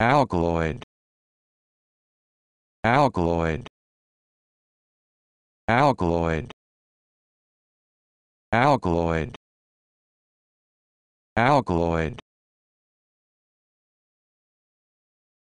alkaloid alkaloid alkaloid alkaloid alkaloid